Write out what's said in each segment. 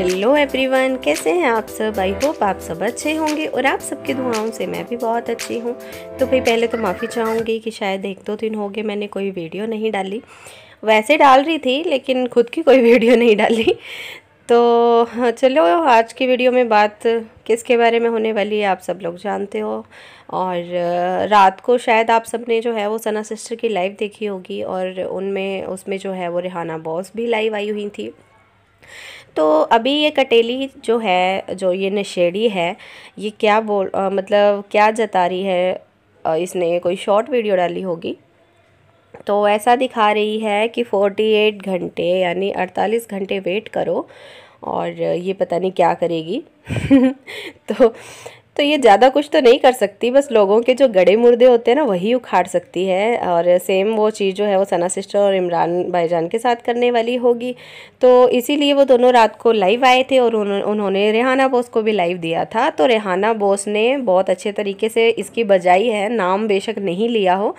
hello everyone कैसे हैं आप सब आई होप आप सब अच्छे होंगे और आप सबकी दुआओं से मैं भी बहुत अच्छी हूँ तो भाई पहले तो माफ़ी चाहूँगी कि शायद एक दो दिन हो गए मैंने कोई वीडियो नहीं डाली वैसे डाल रही थी लेकिन खुद की कोई वीडियो नहीं डाली तो चलो आज की वीडियो में बात किसके बारे में होने वाली है आप सब लोग जानते हो और रात को शायद आप सब ने जो है वो सना सिस्टर की लाइव देखी होगी और उनमें उसमें जो है वो रिहाना बॉस भी लाइव आई हुई थी तो अभी ये कटेली जो है जो ये नशेड़ी है ये क्या बोल आ, मतलब क्या जता रही है आ, इसने कोई शॉर्ट वीडियो डाली होगी तो ऐसा दिखा रही है कि 48 घंटे यानी 48 घंटे वेट करो और ये पता नहीं क्या करेगी तो तो ये ज़्यादा कुछ तो नहीं कर सकती बस लोगों के जो गड़े मुर्दे होते हैं ना वही उखाड़ सकती है और सेम वो चीज़ जो है वो सना सिस्टर और इमरान भाईजान के साथ करने वाली होगी तो इसीलिए वो दोनों रात को लाइव आए थे और उन्होंने रेहाना बोस को भी लाइव दिया था तो रेहाना बोस ने बहुत अच्छे तरीके से इसकी बजाई है नाम बेशक नहीं लिया हो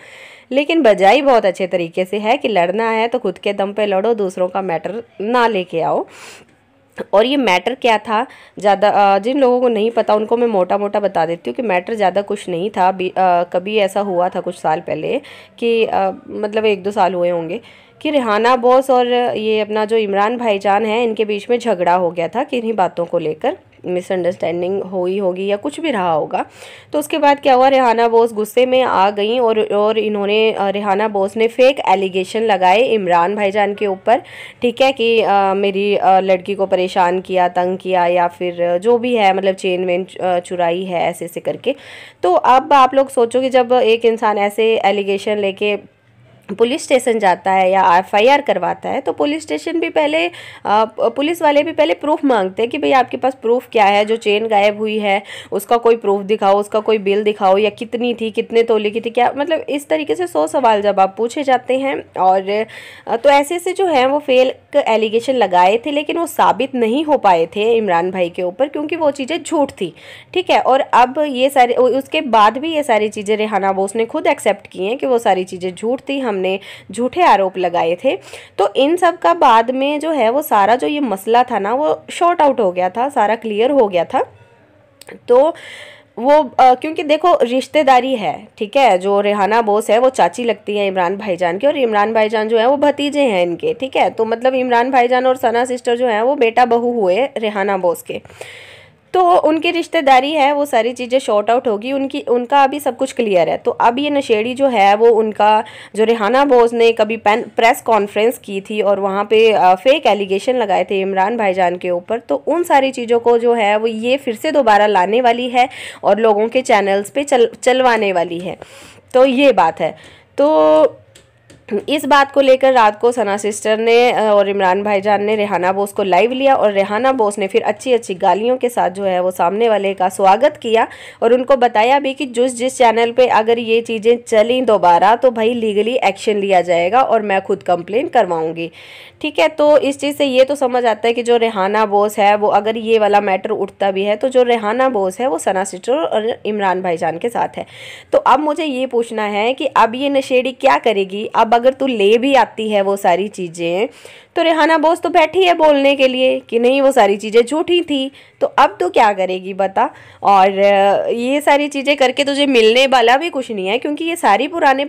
लेकिन बजाई बहुत अच्छे तरीके से है कि लड़ना है तो खुद के दम पर लड़ो दूसरों का मैटर ना लेके आओ और ये मैटर क्या था ज़्यादा जिन लोगों को नहीं पता उनको मैं मोटा मोटा बता देती हूँ कि मैटर ज़्यादा कुछ नहीं था आ, कभी ऐसा हुआ था कुछ साल पहले कि आ, मतलब एक दो साल हुए होंगे कि रिहाना बॉस और ये अपना जो इमरान भाईजान है इनके बीच में झगड़ा हो गया था किन्हीं बातों को लेकर मिसअंडरस्टैंडिंग हुई होगी या कुछ भी रहा होगा तो उसके बाद क्या हुआ रिहाना बोस गुस्से में आ गई और और इन्होंने रिहाना बोस ने फेक एलिगेशन लगाए इमरान भाईजान के ऊपर ठीक है कि आ, मेरी आ, लड़की को परेशान किया तंग किया या फिर जो भी है मतलब चेन वेन चुराई है ऐसे ऐसे करके तो अब आप लोग सोचो कि जब एक इंसान ऐसे एलिगेशन लेके पुलिस स्टेशन जाता है या एफ करवाता है तो पुलिस स्टेशन भी पहले पुलिस वाले भी पहले प्रूफ मांगते हैं कि भाई आपके पास प्रूफ क्या है जो चेन गायब हुई है उसका कोई प्रूफ दिखाओ उसका कोई बिल दिखाओ या कितनी थी कितने तोले की थी क्या मतलब इस तरीके से सौ सवाल जब आप पूछे जाते हैं और तो ऐसे ऐसे जो हैं वो फेल एलिगेशन लगाए थे लेकिन वो साबित नहीं हो पाए थे इमरान भाई के ऊपर क्योंकि वो चीज़ें झूठ थी ठीक है और अब ये सारे उसके बाद भी ये सारी चीज़ें रेहाना बोस ने खुद एक्सेप्ट की हैं कि वो सारी चीज़ें झूठ थी हम सामने झूठे आरोप लगाए थे तो इन सब का बाद में जो है वो सारा जो ये मसला था ना वो शॉर्ट आउट हो गया था सारा क्लियर हो गया था तो वो आ, क्योंकि देखो रिश्तेदारी है ठीक है जो रेहाना बोस है वो चाची लगती है इमरान भाईजान की और इमरान भाईजान जो है वो भतीजे हैं इनके ठीक है तो मतलब इमरान भाईजान और सना सिस्टर जो है वो बेटा बहू हुए रेहाना बोस के तो उनकी रिश्तेदारी है वो सारी चीज़ें शॉर्ट आउट होगी उनकी उनका अभी सब कुछ क्लियर है तो अब ये नशेड़ी जो है वो उनका जो रेहाना बोस ने कभी पेन प्रेस कॉन्फ्रेंस की थी और वहाँ पे फेक एलिगेशन लगाए थे इमरान भाईजान के ऊपर तो उन सारी चीज़ों को जो है वो ये फिर से दोबारा लाने वाली है और लोगों के चैनल्स पर चल चलवाने वाली है तो ये बात है तो इस बात को लेकर रात को सना सिस्टर ने और इमरान भाईजान ने रेहाना बोस को लाइव लिया और रेहाना बोस ने फिर अच्छी अच्छी गालियों के साथ जो है वो सामने वाले का स्वागत किया और उनको बताया भी कि जिस जिस चैनल पे अगर ये चीज़ें चलें दोबारा तो भाई लीगली एक्शन लिया जाएगा और मैं खुद कंप्लेन करवाऊँगी ठीक है तो इस चीज़ से ये तो समझ आता है कि जो रेहाना बोस है वो अगर ये वाला मैटर उठता भी है तो जो रेहाना बोस है वो सना सिस्टर और इमरान भाईजान के साथ है तो अब मुझे ये पूछना है कि अब ये नशेड़ी क्या करेगी अब अगर तू ले भी आती है वो सारी चीज़ें तो रेहाना बोस तो बैठी है बोलने के लिए कि नहीं वो सारी चीज़ें झूठी थी तो अब तो क्या करेगी बता और ये सारी चीज़ें करके तुझे मिलने वाला भी कुछ नहीं है क्योंकि ये सारी पुराने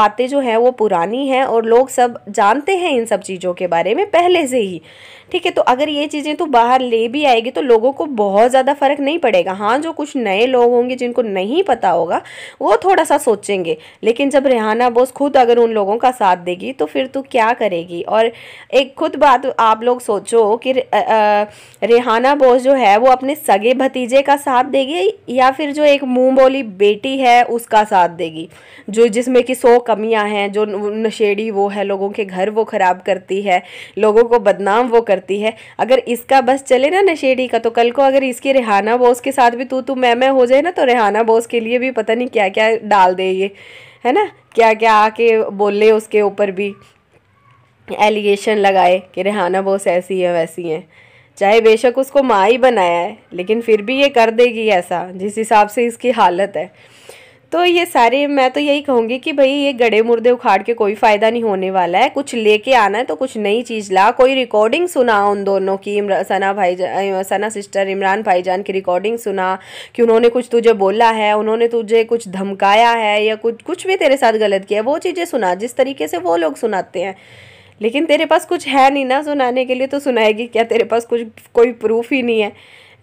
बातें जो हैं वो पुरानी हैं और लोग सब जानते हैं इन सब चीज़ों के बारे में पहले से ही ठीक है तो अगर ये चीज़ें तो बाहर ले भी आएगी तो लोगों को बहुत ज़्यादा फ़र्क नहीं पड़ेगा हाँ जो कुछ नए लोग होंगे जिनको नहीं पता होगा वो थोड़ा सा सोचेंगे लेकिन जब रेहाना बोस खुद अगर उन लोगों का साथ देगी तो फिर तू क्या करेगी और एक खुद बात आप लोग सोचो कि रेहाना बोस जो है वो अपने सगे भतीजे का साथ देगी या फिर जो एक मुंह बोली बेटी है उसका साथ देगी जो जिसमें कि सौ कमियां हैं जो नशेड़ी वो है लोगों के घर वो ख़राब करती है लोगों को बदनाम वो करती है अगर इसका बस चले ना नशेड़ी का तो कल को अगर इसकी रेहाना बोस के साथ भी तू तू मैं मैं हो जाए ना तो रेहाना बोस के लिए भी पता नहीं क्या क्या डाल दे ये है ना क्या क्या आके बोले उसके ऊपर भी एलिगेशन लगाए कि रेहाना बोस ऐसी है वैसी हैं चाहे बेशक उसको माँ ही बनाया है लेकिन फिर भी ये कर देगी ऐसा जिस हिसाब से इसकी हालत है तो ये सारे मैं तो यही कहूँगी कि भाई ये गड़े मुर्दे उखाड़ के कोई फ़ायदा नहीं होने वाला है कुछ लेके आना है तो कुछ नई चीज़ ला कोई रिकॉर्डिंग सुना उन दोनों की सना भाई सना सिस्टर इमरान भाईजान की रिकॉर्डिंग सुना कि उन्होंने कुछ तुझे बोला है उन्होंने तुझे कुछ धमकाया है या कुछ कुछ भी तेरे साथ गलत किया वो चीज़ें सुना जिस तरीके से वो लोग सुनाते हैं लेकिन तेरे पास कुछ है नहीं ना सुनाने के लिए तो सुनाएगी क्या तेरे पास कुछ कोई प्रूफ ही नहीं है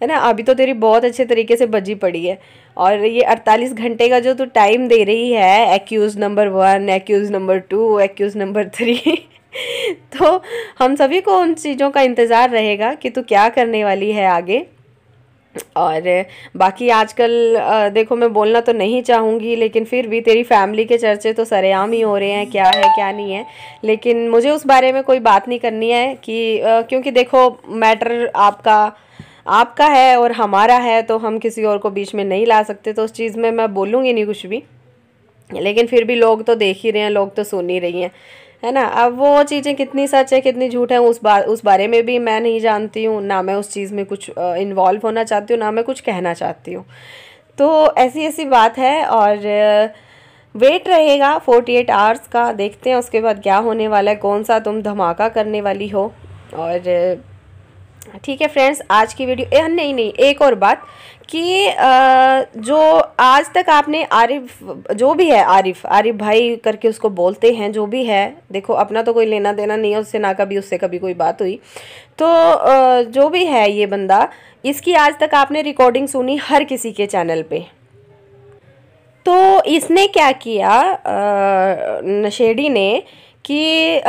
है ना अभी तो तेरी बहुत अच्छे तरीके से बजी पड़ी है और ये 48 घंटे का जो तू टाइम दे रही है accused number one accused number two accused number three तो हम सभी को उन चीज़ों का इंतज़ार रहेगा कि तू क्या करने वाली है आगे और बाकी आजकल देखो मैं बोलना तो नहीं चाहूँगी लेकिन फिर भी तेरी फैमिली के चर्चे तो सरेआम ही हो रहे हैं क्या है क्या नहीं है लेकिन मुझे उस बारे में कोई बात नहीं करनी है कि क्योंकि देखो मैटर आपका आपका है और हमारा है तो हम किसी और को बीच में नहीं ला सकते तो उस चीज़ में मैं बोलूँगी नहीं कुछ भी लेकिन फिर भी लोग तो देख ही रहे हैं लोग तो सुन ही रही हैं है ना अब वो चीज़ें कितनी सच है कितनी झूठ है उस बार उस बारे में भी मैं नहीं जानती हूँ ना मैं उस चीज़ में कुछ इन्वॉल्व होना चाहती हूँ ना मैं कुछ कहना चाहती हूँ तो ऐसी ऐसी बात है और वेट रहेगा 48 आवर्स का देखते हैं उसके बाद क्या होने वाला है कौन सा तुम धमाका करने वाली हो और ठीक है फ्रेंड्स आज की वीडियो ए, नहीं नहीं एक और बात कि जो आज तक आपने आरिफ जो भी है आरिफ आरिफ भाई करके उसको बोलते हैं जो भी है देखो अपना तो कोई लेना देना नहीं है उससे ना कभी उससे कभी कोई बात हुई तो जो भी है ये बंदा इसकी आज तक आपने रिकॉर्डिंग सुनी हर किसी के चैनल पे तो इसने क्या किया नशेड़ी ने कि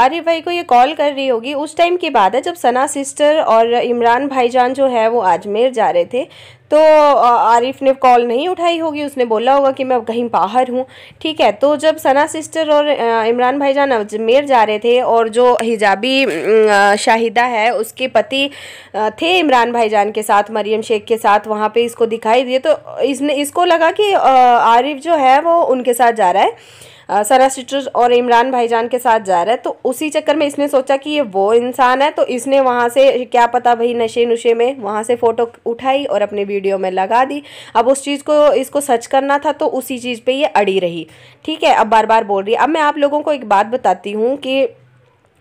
आरिफ भाई को ये कॉल कर रही होगी उस टाइम की बात है जब सना सिस्टर और इमरान भाईजान जो है वो अजमेर जा रहे थे तो आरिफ ने कॉल नहीं उठाई होगी उसने बोला होगा कि मैं कहीं बाहर हूँ ठीक है तो जब सना सिस्टर और इमरान भाईजान अजमेर जा रहे थे और जो हिजाबी शाहिदा है उसके पति थे इमरान भाईजान के साथ मरियम शेख के साथ वहाँ पे इसको दिखाई दिए तो इसने इसको लगा कि आरिफ जो है वो उनके साथ जा रहा है सरा सिस्टर्स और इमरान भाईजान के साथ जा रहा है तो उसी चक्कर में इसने सोचा कि ये वो इंसान है तो इसने वहाँ से क्या पता भाई नशे नुशे में वहाँ से फ़ोटो उठाई और अपने वीडियो में लगा दी अब उस चीज़ को इसको सच करना था तो उसी चीज़ पर ये अड़ी रही ठीक है अब बार बार बोल रही है अब मैं आप लोगों को एक बात बताती हूँ कि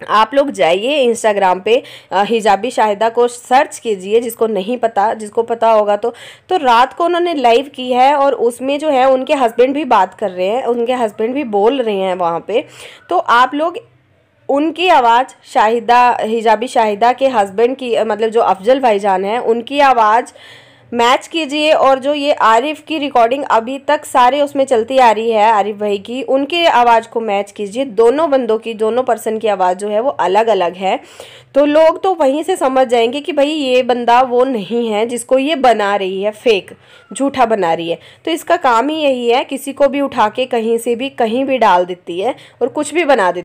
आप लोग जाइए इंस्टाग्राम पे हिजाबी शाहिदा को सर्च कीजिए जिसको नहीं पता जिसको पता होगा तो तो रात को उन्होंने लाइव की है और उसमें जो है उनके हस्बैंड भी बात कर रहे हैं उनके हस्बैंड भी बोल रहे हैं वहाँ पे तो आप लोग उनकी आवाज़ शाहिदा हिजाबी शाहिदा के हस्बैंड की मतलब जो अफजल भाईजान हैं उनकी आवाज़ मैच कीजिए और जो ये आरिफ की रिकॉर्डिंग अभी तक सारे उसमें चलती आ रही है आरिफ भाई की उनके आवाज़ को मैच कीजिए दोनों बंदों की दोनों पर्सन की आवाज़ जो है वो अलग अलग है तो लोग तो वहीं से समझ जाएंगे कि भाई ये बंदा वो नहीं है जिसको ये बना रही है फेक झूठा बना रही है तो इसका काम ही यही है किसी को भी उठा के कहीं से भी कहीं भी डाल देती है और कुछ भी बना देती